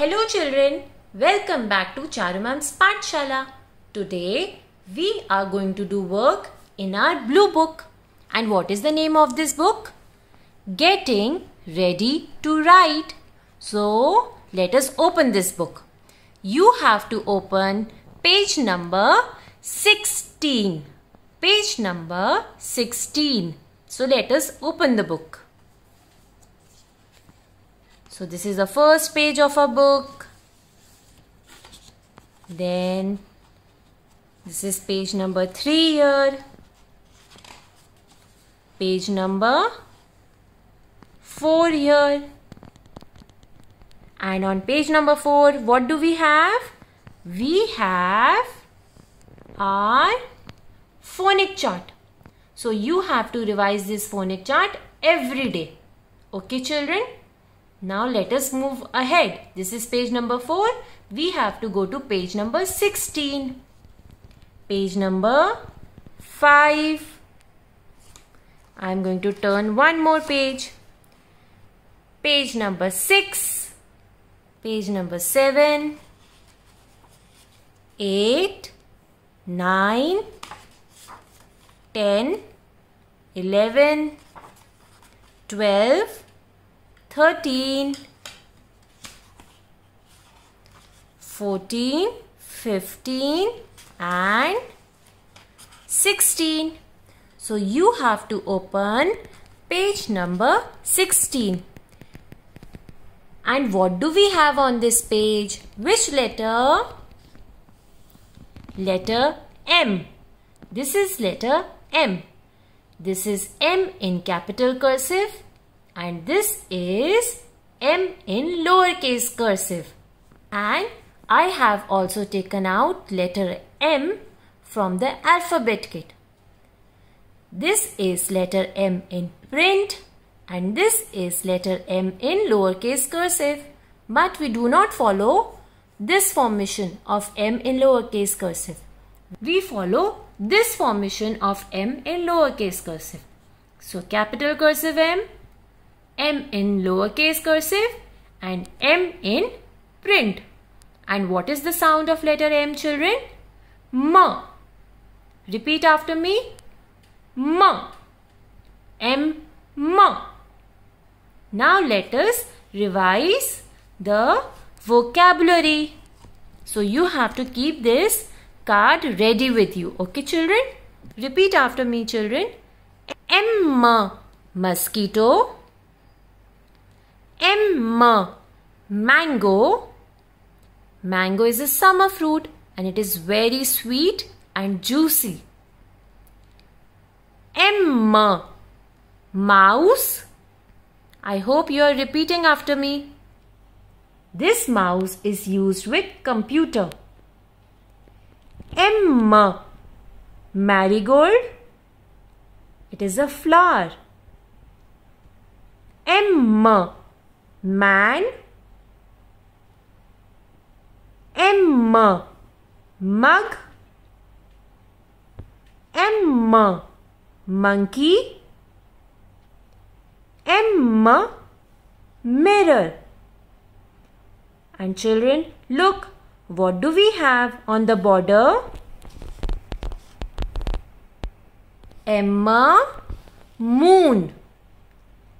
Hello children, welcome back to Charumam's Patshala. Today we are going to do work in our blue book. And what is the name of this book? Getting Ready to Write. So let us open this book. You have to open page number 16. Page number 16. So let us open the book. So this is the first page of a book. Then this is page number 3 here. Page number 4 here. And on page number 4, what do we have? We have our phonic chart. So you have to revise this phonic chart every day. Okay children? Now let us move ahead. This is page number 4. We have to go to page number 16. Page number 5. I'm going to turn one more page. Page number 6. Page number 7. 8. 9. 10. 11. 12. 13, 14, 15 and 16. So you have to open page number 16. And what do we have on this page? Which letter? Letter M. This is letter M. This is M in capital cursive and this is m in lowercase cursive. And I have also taken out letter m from the alphabet kit. This is letter m in print and this is letter m in lowercase cursive. But we do not follow this formation of m in lowercase cursive. We follow this formation of m in lowercase cursive. So capital cursive M M in lowercase cursive and M in print. And what is the sound of letter M children? M. Repeat after me. M. M. M. Now let us revise the vocabulary. So you have to keep this card ready with you. Okay children? Repeat after me children. M. Mosquito M. Mango. Mango is a summer fruit and it is very sweet and juicy. M. Mouse. I hope you are repeating after me. This mouse is used with computer. M. Marigold. It is a flower. M man m mug m monkey m mirror and children look what do we have on the border m moon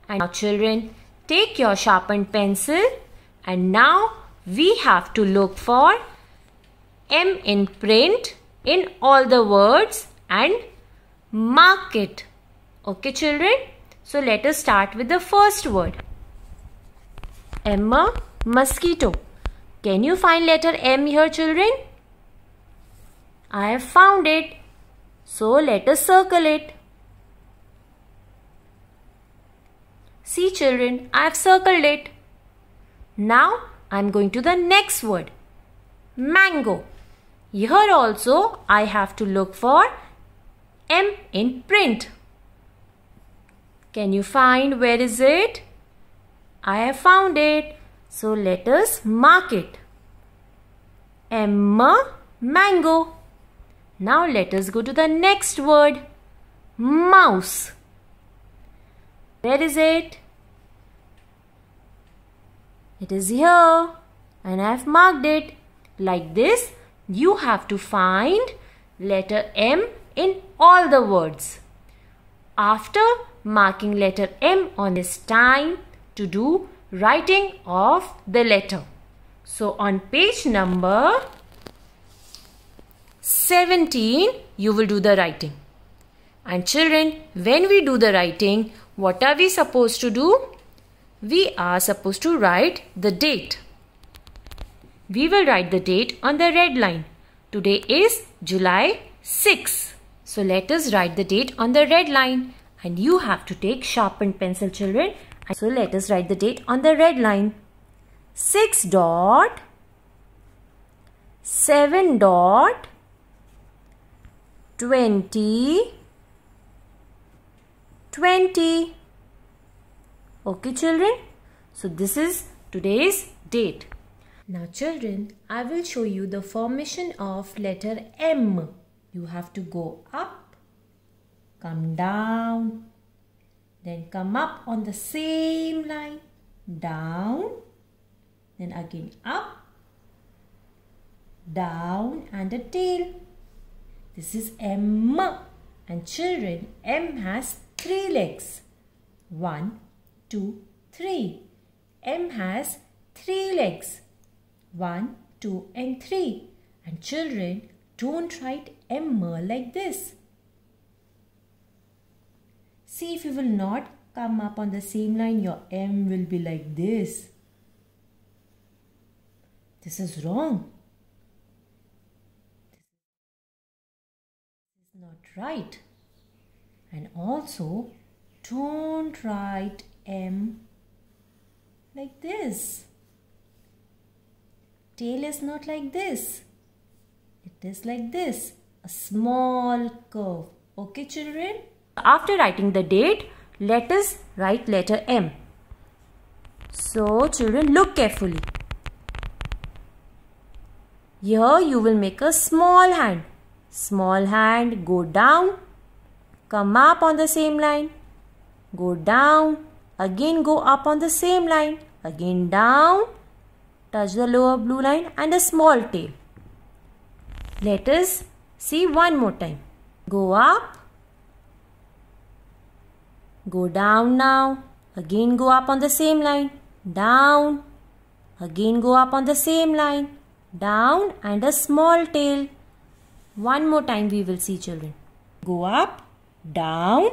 and now children Take your sharpened pencil and now we have to look for M in print in all the words and mark it. Okay children? So let us start with the first word. Emma mosquito. Can you find letter M here children? I have found it. So let us circle it. See children, I have circled it. Now I am going to the next word. Mango. Here also I have to look for M in print. Can you find where is it? I have found it. So let us mark it. M mango. Now let us go to the next word. Mouse. Where is it? It is here and I have marked it. Like this, you have to find letter M in all the words. After marking letter M on this time to do writing of the letter. So on page number 17, you will do the writing. And children, when we do the writing, what are we supposed to do? We are supposed to write the date. We will write the date on the red line. Today is July 6. So let us write the date on the red line. And you have to take sharpened pencil children. So let us write the date on the red line. 6 dot 7 dot 20 20. Okay children, so this is today's date. Now children, I will show you the formation of letter M. You have to go up, come down, then come up on the same line, down, then again up, down and a tail. This is M. And children, M has three legs. One, two, three. M has three legs. One, two and three. And children, don't write M like this. See if you will not come up on the same line, your M will be like this. This is wrong. This is not right and also don't write M like this. Tail is not like this. It is like this, a small curve. Okay children? After writing the date, let us write letter M. So children look carefully. Here you will make a small hand. Small hand go down come up on the same line, go down, again go up on the same line, again down, touch the lower blue line and a small tail. Let us see one more time. Go up, go down now, again go up on the same line, down, again go up on the same line, down and a small tail. One more time we will see children. Go up, down.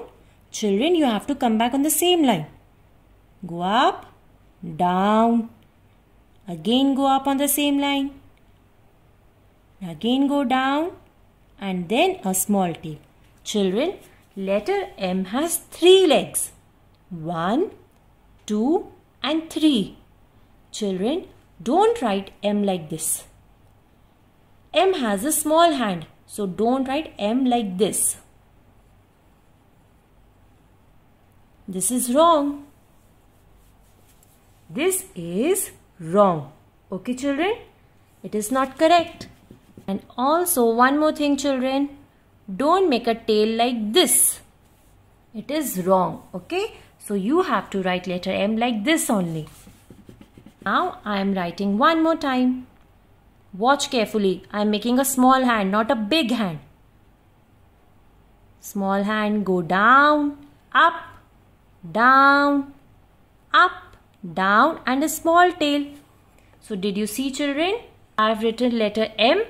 Children, you have to come back on the same line. Go up, down. Again go up on the same line. Again go down and then a small tail. Children, letter M has three legs. One, two and three. Children, don't write M like this. M has a small hand. So don't write M like this. This is wrong. This is wrong. Okay, children? It is not correct. And also, one more thing, children. Don't make a tail like this. It is wrong. Okay? So, you have to write letter M like this only. Now, I am writing one more time. Watch carefully. I am making a small hand, not a big hand. Small hand, go down, up, down, up, down and a small tail. So did you see children? I have written letter M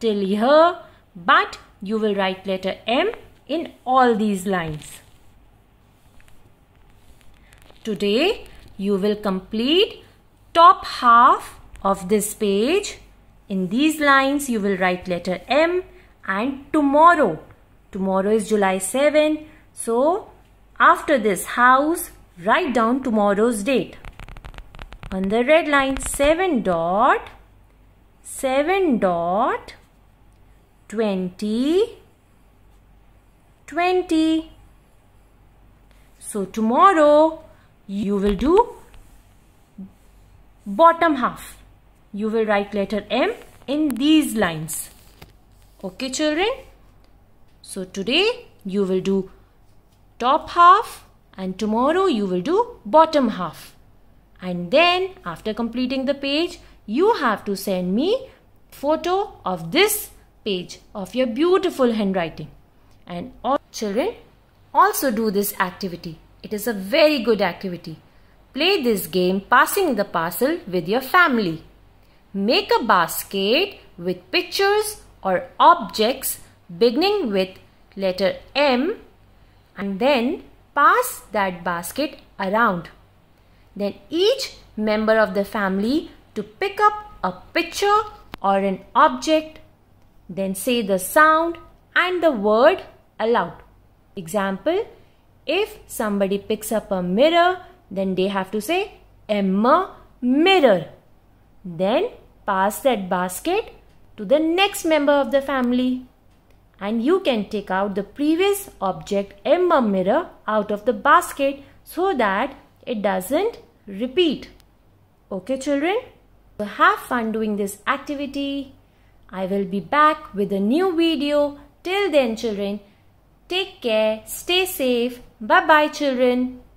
till here but you will write letter M in all these lines. Today you will complete top half of this page. In these lines you will write letter M and tomorrow. Tomorrow is July 7. So after this house, write down tomorrow's date. On the red line, 7 dot, 7 dot, 20, 20. So tomorrow, you will do bottom half. You will write letter M in these lines. Okay, children? So today, you will do top half and tomorrow you will do bottom half. And then after completing the page, you have to send me photo of this page of your beautiful handwriting. And all children also do this activity. It is a very good activity. Play this game passing the parcel with your family. Make a basket with pictures or objects beginning with letter M and then pass that basket around. Then each member of the family to pick up a picture or an object. Then say the sound and the word aloud. Example, if somebody picks up a mirror, then they have to say Emma mirror. Then pass that basket to the next member of the family and you can take out the previous object emma mirror out of the basket so that it doesn't repeat. Okay children, so have fun doing this activity. I will be back with a new video. Till then children, take care, stay safe. Bye bye children.